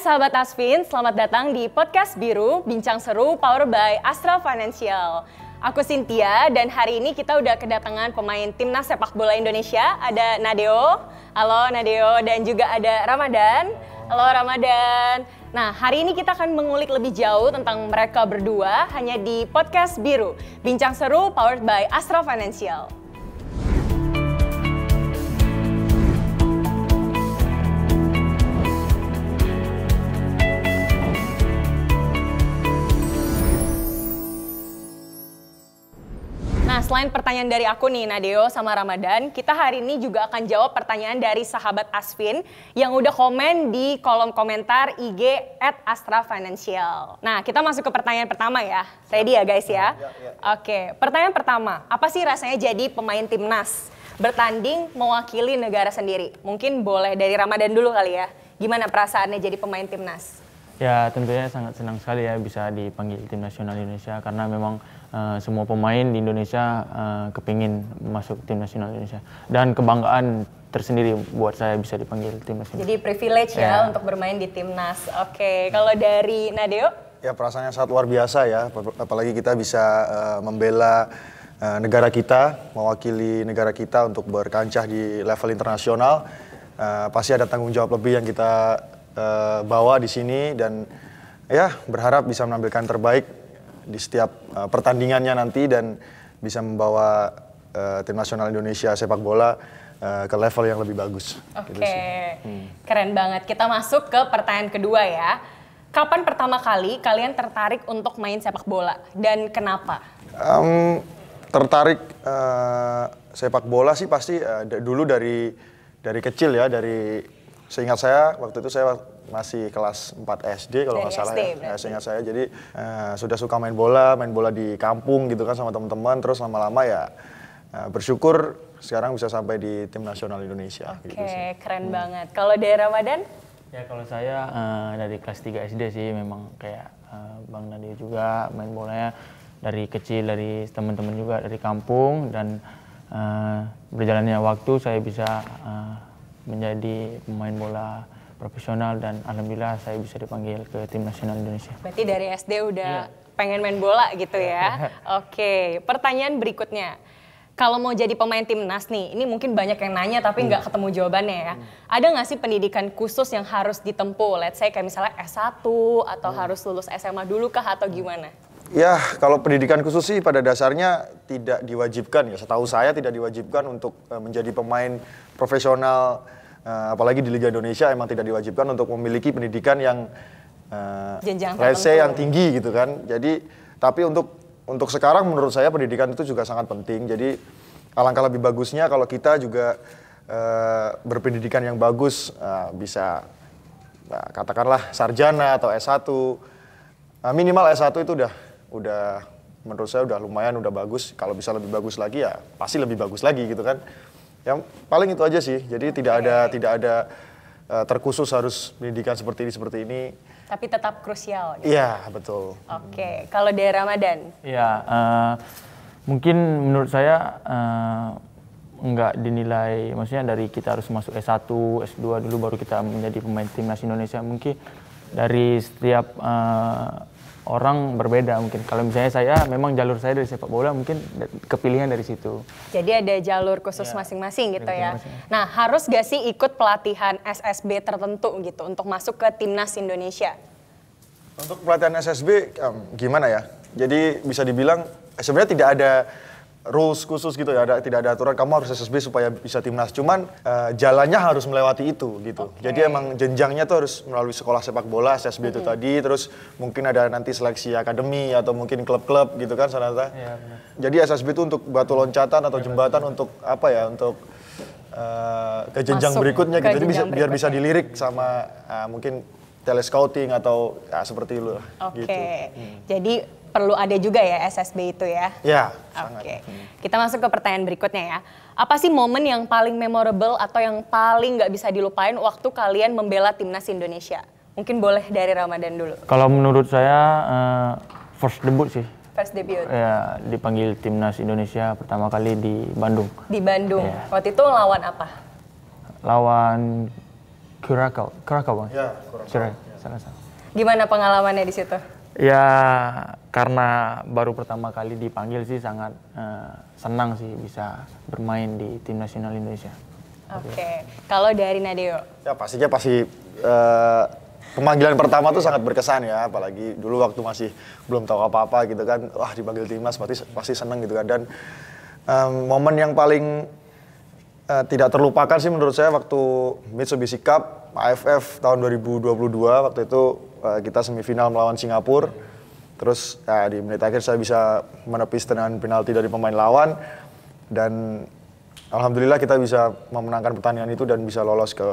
sahabat Asfin, selamat datang di podcast Biru Bincang Seru powered by Astra Financial. Aku Cynthia dan hari ini kita udah kedatangan pemain timnas sepak bola Indonesia, ada Nadeo. Halo Nadeo dan juga ada Ramadan. Halo Ramadan. Nah, hari ini kita akan mengulik lebih jauh tentang mereka berdua hanya di podcast Biru, Bincang Seru powered by Astra Financial. selain pertanyaan dari aku nih Nadeo sama Ramadan, kita hari ini juga akan jawab pertanyaan dari sahabat Asvin yang udah komen di kolom komentar IG at Astra Financial. Nah, kita masuk ke pertanyaan pertama ya. Ready ya guys ya? ya, ya. Oke, pertanyaan pertama. Apa sih rasanya jadi pemain timnas? Bertanding mewakili negara sendiri. Mungkin boleh dari Ramadan dulu kali ya. Gimana perasaannya jadi pemain timnas? Ya tentunya sangat senang sekali ya bisa dipanggil tim nasional Indonesia karena memang uh, semua pemain di Indonesia uh, kepingin masuk tim nasional Indonesia dan kebanggaan tersendiri buat saya bisa dipanggil tim nasional. Jadi privilege ya, ya untuk bermain di timnas. Oke, kalau dari Nadeo? Ya perasaannya sangat luar biasa ya, apalagi kita bisa uh, membela uh, negara kita, mewakili negara kita untuk berkancah di level internasional. Uh, pasti ada tanggung jawab lebih yang kita uh, bawa di sini dan ya berharap bisa menampilkan terbaik di setiap uh, pertandingannya nanti dan bisa membawa uh, tim nasional Indonesia sepak bola uh, ke level yang lebih bagus. Gitu Oke, okay. hmm. keren banget. Kita masuk ke pertanyaan kedua ya. Kapan pertama kali kalian tertarik untuk main sepak bola dan kenapa? Um, tertarik uh, sepak bola sih pasti uh, dulu dari dari kecil ya dari Seingat saya waktu itu saya masih kelas 4 SD kalau nggak salah ya. Berarti. Ya, seingat saya jadi uh, sudah suka main bola, main bola di kampung gitu kan sama teman-teman terus lama-lama ya uh, bersyukur sekarang bisa sampai di tim nasional Indonesia Oke, gitu keren hmm. banget. Kalau dari Ramadan? Ya kalau saya uh, dari kelas 3 SD sih memang kayak uh, Bang Nadia juga main bolanya dari kecil dari teman-teman juga dari kampung dan uh, berjalannya waktu saya bisa uh, menjadi pemain bola profesional dan alhamdulillah saya bisa dipanggil ke tim nasional Indonesia. Berarti dari SD udah iya. pengen main bola gitu ya. Oke, pertanyaan berikutnya. Kalau mau jadi pemain timnas nih, ini mungkin banyak yang nanya tapi nggak iya. ketemu jawabannya ya. Hmm. Ada nggak sih pendidikan khusus yang harus ditempuh? Let's say kayak misalnya S1 atau hmm. harus lulus SMA dulu kah atau hmm. gimana? Ya, kalau pendidikan khusus sih pada dasarnya tidak diwajibkan ya. Setahu saya tidak diwajibkan untuk eh, menjadi pemain profesional uh, apalagi di Liga Indonesia emang tidak diwajibkan untuk memiliki pendidikan yang uh, eh, rese yang tinggi gitu kan. Jadi tapi untuk untuk sekarang menurut saya pendidikan itu juga sangat penting. Jadi alangkah lebih bagusnya kalau kita juga uh, berpendidikan yang bagus uh, bisa uh, katakanlah sarjana atau S1 uh, minimal S1 itu udah udah menurut saya udah lumayan udah bagus kalau bisa lebih bagus lagi ya pasti lebih bagus lagi gitu kan yang paling itu aja sih jadi okay. tidak ada tidak ada uh, terkhusus harus pendidikan seperti ini seperti ini tapi tetap krusial gitu. iya betul oke okay. kalau dari Ramadan iya uh, mungkin menurut saya uh, nggak dinilai maksudnya dari kita harus masuk S1 S2 dulu baru kita menjadi pemain timnas Indonesia mungkin dari setiap uh, orang berbeda mungkin. Kalau misalnya saya memang jalur saya dari sepak bola mungkin kepilihan dari situ. Jadi ada jalur khusus iya. masing-masing gitu ya, gitu ya. Masing -masing. Nah, harus gak sih ikut pelatihan SSB tertentu gitu untuk masuk ke timnas Indonesia? Untuk pelatihan SSB um, gimana ya? Jadi bisa dibilang eh, sebenarnya tidak ada rules khusus gitu ya, ada, tidak ada aturan kamu harus SSB supaya bisa timnas. Cuman uh, jalannya harus melewati itu gitu. Okay. Jadi emang jenjangnya tuh harus melalui sekolah sepak bola SSB hmm. itu tadi, terus mungkin ada nanti seleksi akademi atau mungkin klub-klub gitu kan Sanata. yeah, iya, Jadi SSB itu untuk batu loncatan atau jembatan untuk apa ya untuk Uh, ke jenjang Masuk berikutnya gitu, jadi bisa, biar bisa dilirik sama uh, mungkin telescouting atau ya, seperti itu. okay. gitu. hmm. jadi perlu ada juga ya SSB itu ya. Ya. Oke. Okay. Kita masuk ke pertanyaan berikutnya ya. Apa sih momen yang paling memorable atau yang paling nggak bisa dilupain waktu kalian membela timnas Indonesia? Mungkin boleh dari Ramadan dulu. Kalau menurut saya uh, first debut sih. First debut. Ya dipanggil timnas Indonesia pertama kali di Bandung. Di Bandung. Ya. Waktu itu lawan apa? Lawan Curacao. Curacao bang. Ya. Curacao. Curacao. Ya. Salah salah. Gimana pengalamannya di situ? Ya karena baru pertama kali dipanggil sih sangat uh, senang sih bisa bermain di tim nasional Indonesia. Oke, okay. kalau dari Nadeo? Ya pastinya pasti uh, pemanggilan pertama tuh sangat berkesan ya, apalagi dulu waktu masih belum tahu apa-apa gitu kan, wah dipanggil timnas pasti pasti seneng gitu kan dan um, momen yang paling Eh, tidak terlupakan sih menurut saya waktu Mitsubishi Cup AFF tahun 2022 waktu itu uh, kita semifinal melawan Singapura. Terus ya, di menit akhir saya bisa menepis tendangan penalti dari pemain lawan dan Alhamdulillah kita bisa memenangkan pertandingan itu dan bisa lolos ke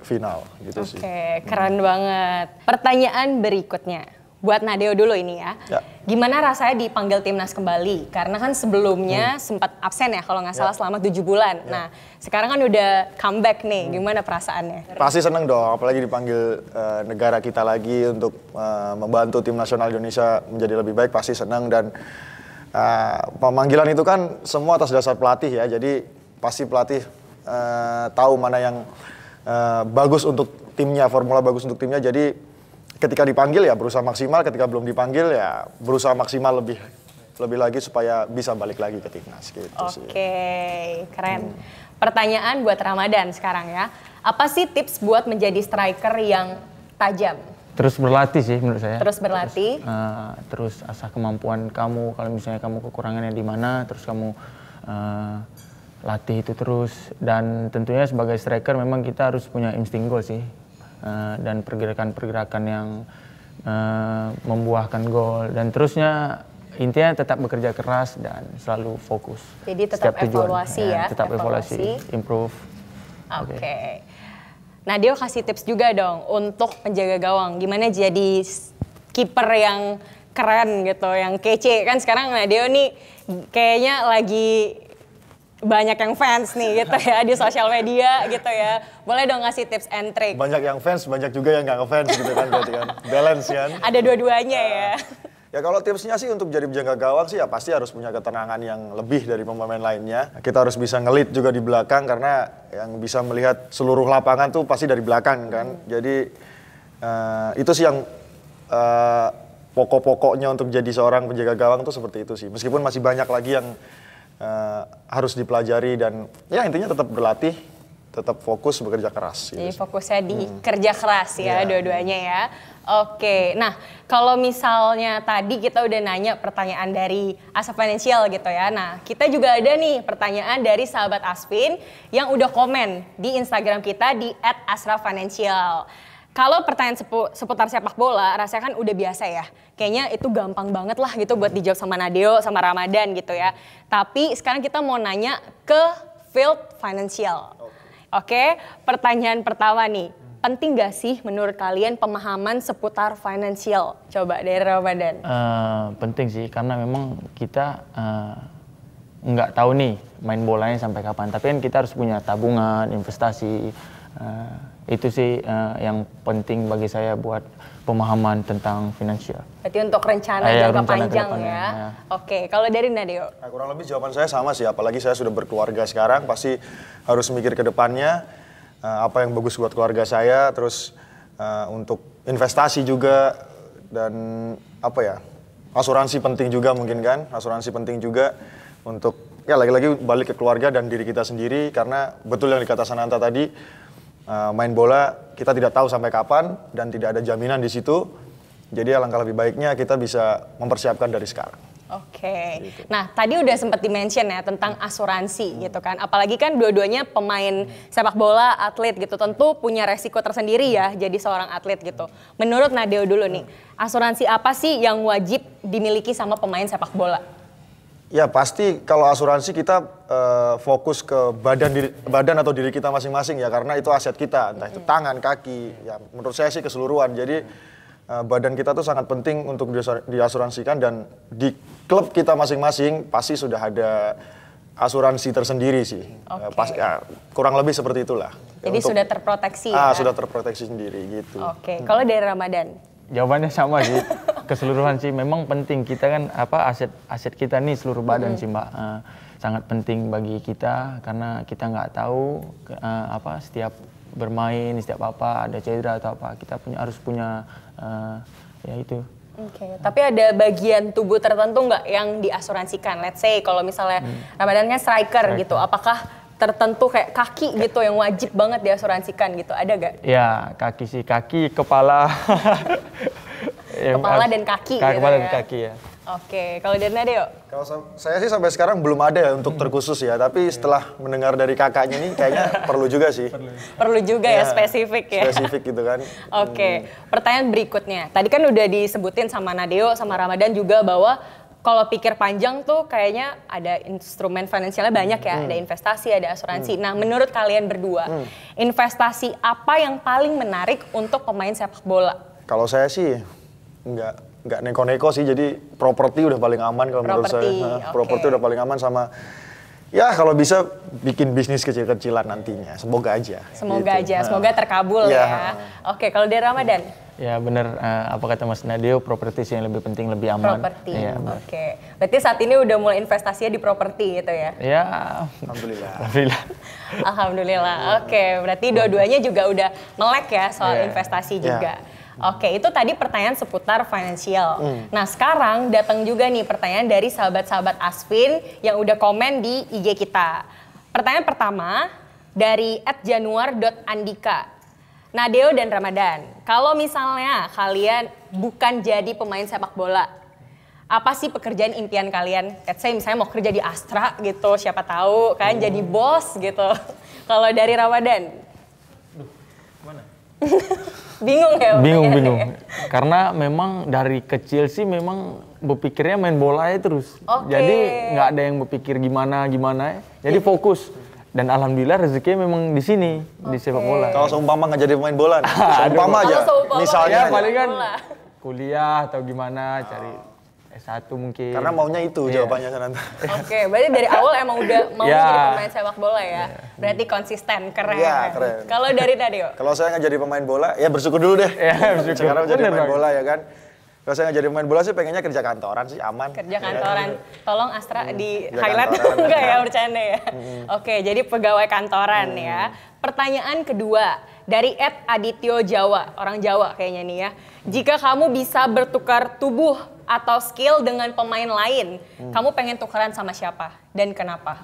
final gitu okay, sih. Oke, keren hmm. banget. Pertanyaan berikutnya buat Nadeo dulu ini ya. ya. Gimana rasanya dipanggil timnas kembali? Karena kan sebelumnya hmm. sempat absen ya kalau nggak ya. salah ya. selama tujuh bulan. Ya. Nah sekarang kan udah comeback nih, hmm. gimana perasaannya? Pasti seneng dong, apalagi dipanggil uh, negara kita lagi untuk uh, membantu tim nasional Indonesia menjadi lebih baik. Pasti seneng dan uh, pemanggilan itu kan semua atas dasar pelatih ya. Jadi pasti pelatih uh, tahu mana yang uh, bagus untuk timnya, formula bagus untuk timnya. Jadi ketika dipanggil ya berusaha maksimal, ketika belum dipanggil ya berusaha maksimal lebih lebih lagi supaya bisa balik lagi ke timnas gitu okay. sih. Oke, keren. Hmm. Pertanyaan buat Ramadan sekarang ya. Apa sih tips buat menjadi striker yang tajam? Terus berlatih sih menurut saya. Terus berlatih. Terus, uh, terus asah kemampuan kamu kalau misalnya kamu kekurangannya di mana, terus kamu uh, latih itu terus dan tentunya sebagai striker memang kita harus punya insting gol sih Eh, dan pergerakan-pergerakan yang uh, membuahkan gol dan terusnya intinya tetap bekerja keras dan selalu fokus. Jadi tetap Setiap evaluasi tujuan. Ya, ya, tetap evaluasi, evaluasi improve. Oke. Okay. Okay. Nah, dia kasih tips juga dong untuk penjaga gawang. Gimana jadi kiper yang keren gitu, yang kece. Kan sekarang Nadeo nih kayaknya lagi banyak yang fans nih gitu ya di sosial media gitu ya. Boleh dong ngasih tips and trick. Banyak yang fans, banyak juga yang gak ngefans gitu kan berarti kan. Balance kan. Ada dua-duanya uh, ya. Nah. Ya kalau tipsnya sih untuk jadi penjaga gawang sih ya pasti harus punya ketenangan yang lebih dari pemain lainnya. Kita harus bisa ngelit juga di belakang karena yang bisa melihat seluruh lapangan tuh pasti dari belakang kan. Hmm. Jadi uh, itu sih yang uh, pokok-pokoknya untuk jadi seorang penjaga gawang tuh seperti itu sih. Meskipun masih banyak lagi yang Eh, harus dipelajari dan ya intinya tetap berlatih tetap fokus bekerja keras. Gitu. Jadi fokusnya di hmm. kerja keras ya yeah. dua-duanya ya. Oke, nah kalau misalnya tadi kita udah nanya pertanyaan dari Asra Financial gitu ya. Nah kita juga ada nih pertanyaan dari sahabat Aspin yang udah komen di Instagram kita di @asrafinancial kalau pertanyaan sepu, seputar sepak bola, rasanya kan udah biasa ya. Kayaknya itu gampang banget lah gitu buat dijawab sama Nadeo, sama Ramadan gitu ya. Tapi sekarang kita mau nanya ke field financial. Oke, pertanyaan pertama nih. Penting gak sih menurut kalian pemahaman seputar financial? Coba dari Ramadan. Uh, penting sih, karena memang kita uh, tahu nih main bolanya sampai kapan. Tapi kan kita harus punya tabungan, investasi, uh, itu sih uh, yang penting bagi saya buat pemahaman tentang finansial. Berarti untuk rencana Ayah, jangka rencana panjang ya. ya. Oke, kalau dari Nadeo? Nah, kurang lebih jawaban saya sama sih, apalagi saya sudah berkeluarga sekarang, pasti harus mikir ke depannya uh, apa yang bagus buat keluarga saya, terus uh, untuk investasi juga dan apa ya asuransi penting juga mungkin kan, asuransi penting juga untuk ya lagi-lagi balik ke keluarga dan diri kita sendiri karena betul yang dikata Sananta tadi Eh, main bola kita tidak tahu sampai kapan dan tidak ada jaminan di situ. Jadi alangkah lebih baiknya kita bisa mempersiapkan dari sekarang. Oke. Okay. Nah, tadi udah sempat dimention ya tentang asuransi hmm. gitu kan. Apalagi kan dua-duanya pemain sepak bola, atlet gitu. Tentu punya resiko tersendiri ya jadi seorang atlet gitu. Menurut Nadeo dulu nih, asuransi apa sih yang wajib dimiliki sama pemain sepak bola? Ya pasti kalau asuransi kita uh, fokus ke badan diri, badan atau diri kita masing-masing ya karena itu aset kita entah itu tangan kaki ya menurut saya sih keseluruhan jadi uh, badan kita tuh sangat penting untuk diasuransikan dan di klub kita masing-masing pasti sudah ada asuransi tersendiri sih eh, okay. pas, ya, kurang lebih seperti itulah jadi untuk, sudah terproteksi ah ya? sudah terproteksi sendiri gitu oke okay. kalau dari Ramadan jawabannya sama sih keseluruhan sih memang penting kita kan apa aset aset kita nih seluruh badan -hmm. sih mbak uh, sangat penting bagi kita karena kita nggak tahu uh, apa setiap bermain setiap apa ada cedera atau apa kita punya harus punya uh, ya itu Oke, okay. tapi ada bagian tubuh tertentu nggak yang diasuransikan? Let's say kalau misalnya hmm. Ramadannya striker, striker gitu, apakah tertentu kayak kaki gitu yang wajib banget diasuransikan gitu, ada nggak? Ya, kaki sih, kaki, kepala, Gitu kepala dan kaki. Kepala gitu ya. dan kaki ya. Oke, kalau dari Nadeo? Kalau saya sih sampai sekarang belum ada ya untuk terkhusus ya, tapi hmm. setelah mendengar dari kakaknya ini kayaknya perlu juga sih. Perlu juga ya, ya spesifik ya. Spesifik gitu kan. Oke, hmm. pertanyaan berikutnya. Tadi kan udah disebutin sama Nadeo sama Ramadan juga bahwa kalau pikir panjang tuh kayaknya ada instrumen finansialnya banyak ya, hmm. ada investasi, ada asuransi. Hmm. Nah, menurut kalian berdua, hmm. investasi apa yang paling menarik untuk pemain sepak bola? Kalau saya sih nggak nggak neko-neko sih jadi properti udah paling aman kalau menurut saya okay. properti udah paling aman sama ya kalau bisa bikin bisnis kecil-kecilan nantinya semoga aja semoga gitu. aja nah. semoga terkabul ya, ya. oke okay, kalau dia Ramadan Ya benar uh, eh, apa kata Mas Nadio properti sih yang lebih penting lebih aman. Properti. Ya, Oke. Okay. Berarti saat ini udah mulai investasinya di properti gitu ya? Ya, alhamdulillah. alhamdulillah. alhamdulillah. Oke, okay. berarti dua-duanya juga udah melek ya soal yeah. investasi iya. juga. Yeah. Hmm. Oke, itu tadi pertanyaan seputar financial. Hmm. Nah, sekarang datang juga nih pertanyaan dari sahabat-sahabat Asvin yang udah komen di IG kita. Pertanyaan pertama dari @januar.andika. Nah, Deo dan Ramadan, kalau misalnya kalian bukan jadi pemain sepak bola, apa sih pekerjaan impian kalian? Let's say misalnya mau kerja di Astra gitu, siapa tahu kan hmm. jadi bos gitu. kalau dari Ramadan, bingung ya bingung bingung karena memang dari kecil sih memang berpikirnya main bola ya terus okay. jadi nggak ada yang berpikir gimana gimana ya. jadi fokus dan alhamdulillah rezekinya memang di sini okay. di sepak bola kalau seumpama nggak jadi main bola nih. seumpama aja seumpama misalnya paling kan kuliah atau gimana cari S1 mungkin. Karena maunya itu yeah. jawabannya Sananta. Oke, okay, berarti dari awal emang udah mau yeah. jadi pemain sepak bola ya. Iya. Berarti konsisten, keren. Iya, yeah, keren. Kalau dari tadi, Kalau saya nggak jadi pemain bola, ya bersyukur dulu deh. Iya, yeah, bersyukur. Sekarang jadi pemain bola ya kan. Kalau saya nggak jadi pemain bola sih pengennya kerja kantoran sih aman. Kerja ya kan? kantoran. Tolong Astra hmm, di highlight enggak ya, ya kan? bercanda ya. Hmm. Oke, jadi pegawai kantoran hmm. ya. Pertanyaan kedua dari Ed Adityo Jawa, orang Jawa kayaknya nih ya. Jika kamu bisa bertukar tubuh atau skill dengan pemain lain, hmm. kamu pengen tukeran sama siapa dan kenapa?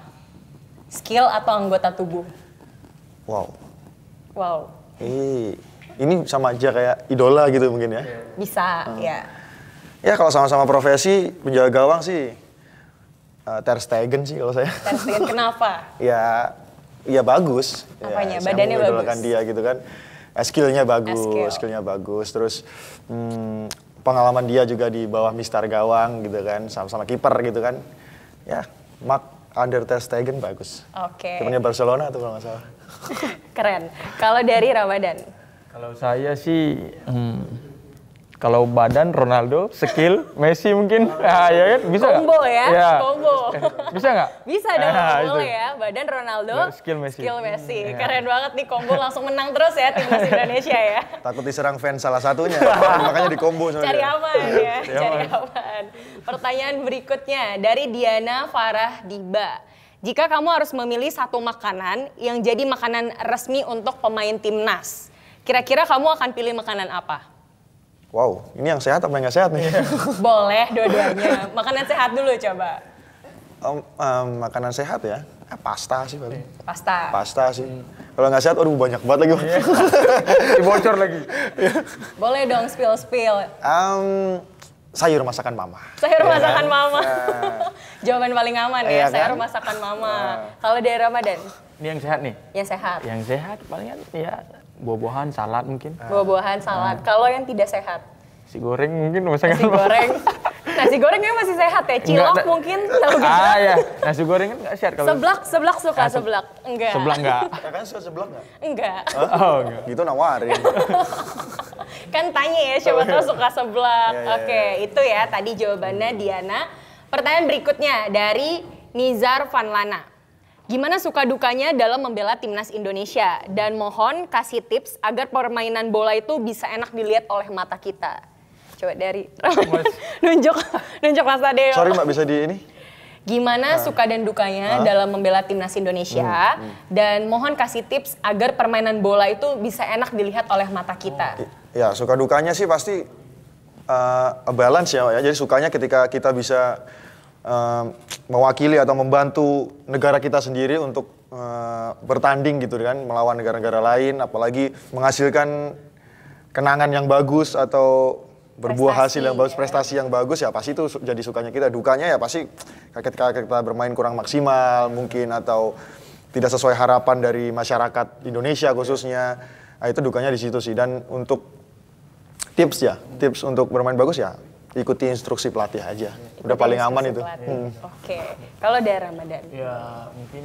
Skill atau anggota tubuh? Wow. Wow. Hey, ini sama aja kayak idola gitu mungkin ya? Bisa, hmm. ya. Ya kalau sama-sama profesi penjaga gawang sih uh, Ter Stegen sih kalau saya. Ter Stegen kenapa? ya, ya bagus. Apanya? Ya, Badannya saya bagus. dia gitu kan. Eh, skillnya bagus, eh, skillnya bagus. Terus hmm, pengalaman dia juga di bawah Mister Gawang gitu kan, sama-sama kiper gitu kan. Ya, Mark Under Ter Stegen bagus. Oke. Okay. Temennya Barcelona tuh kalau nggak salah. Keren. Kalau dari Ramadan? Kalau saya sih hmm, kalau badan Ronaldo, skill Messi mungkin. ah ya kan bisa Combo ya, ya. Combo. Bisa nggak? Bisa dong, Ah, boleh itu. ya. Badan Ronaldo, skill Messi. Skill Messi. Hmm, Keren banget nih combo langsung menang terus ya timnas Indonesia ya. Takut diserang fans salah satunya. makanya di combo ya, Cari aman ya, cari aman. Pertanyaan berikutnya dari Diana Farah Diba. Jika kamu harus memilih satu makanan yang jadi makanan resmi untuk pemain timnas, kira-kira kamu akan pilih makanan apa? Wow, ini yang sehat apa yang nggak sehat nih? Iya. Boleh dua-duanya. Makanan sehat dulu coba. Um, um, makanan sehat ya? Eh, pasta sih paling. Iya. Pasta. Pasta sih. Hmm. Kalau nggak sehat, aduh banyak banget lagi. Iya. Dibocor lagi. Boleh dong spill spill. Um, sayur masakan mama. Sayur yeah. masakan mama. Yeah. Jawaban paling aman yeah, ya, kan? sayur masakan mama. Kalau di Ramadan? Ini yang sehat nih. Yang sehat. Yang sehat palingan ya, ya buah-buahan, salad mungkin. Ah. Buah-buahan, salad. Ah. Kalau yang tidak sehat? Si goreng mungkin masih Nasi goreng. nasi gorengnya masih sehat ya. Cilok enggak, mungkin tahu gitu. Ah ya, nasi goreng kan nggak sehat kalau. Seblak, seblak suka seblak. Enggak. Seblak enggak. Kakak suka seblak enggak? Enggak. Oh, enggak. Gitu nawarin. kan tanya ya siapa oh, iya. tahu suka seblak. Ya, ya, Oke, okay, ya. Iya. itu ya tadi jawabannya Diana. Pertanyaan berikutnya dari Nizar Vanlana. Gimana suka dukanya dalam membela timnas Indonesia? Dan mohon kasih tips agar permainan bola itu bisa enak dilihat oleh mata kita. Coba dari nunjuk nunjuk Mas Tadeo. Sorry Mbak bisa di ini? Gimana nah. suka dan dukanya ah. dalam membela timnas Indonesia Hmm, hmm. dan mohon kasih tips agar permainan bola itu bisa enak dilihat oleh mata kita. Ya suka dukanya sih pasti uh, balance ya, ya. Jadi sukanya ketika kita bisa mewakili atau membantu negara kita sendiri untuk eh, bertanding gitu kan melawan negara-negara lain apalagi menghasilkan kenangan yang bagus atau berbuah prestasi, hasil yang bagus, ya. prestasi yang bagus ya pasti itu jadi sukanya kita. Dukanya ya pasti ketika kita bermain kurang maksimal mungkin atau tidak sesuai harapan dari masyarakat Indonesia khususnya. Nah, itu dukanya di situ sih dan untuk tips ya, tips untuk bermain bagus ya ikuti instruksi pelatih aja. Iya, ikuti Udah paling aman itu. Hmm. Oke. Okay. Kalau dari Ramadan? Ya mungkin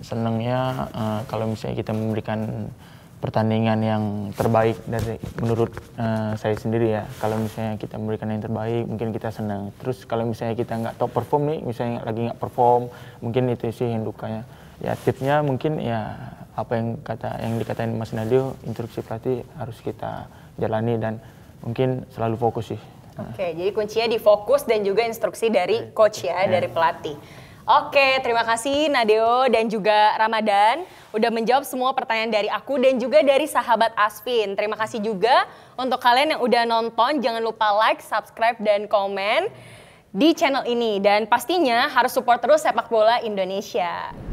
senangnya uh, kalau misalnya kita memberikan pertandingan yang terbaik dari menurut uh, saya sendiri ya. Kalau misalnya kita memberikan yang terbaik, mungkin kita senang. Terus kalau misalnya kita nggak top perform nih, misalnya lagi nggak perform, mungkin itu sih yang dukanya. Ya tipsnya mungkin ya apa yang kata yang dikatain Mas Nadio, instruksi pelatih harus kita jalani dan mungkin selalu fokus sih. Oke, okay, jadi kuncinya di fokus dan juga instruksi dari iya. coach ya, yeah. dari pelatih. Oke, terima kasih Nadeo dan juga Ramadan udah menjawab semua pertanyaan dari aku dan juga dari sahabat Asvin. Terima kasih juga untuk kalian yang udah nonton, jangan lupa like, subscribe dan komen di channel ini dan pastinya harus support terus sepak bola Indonesia.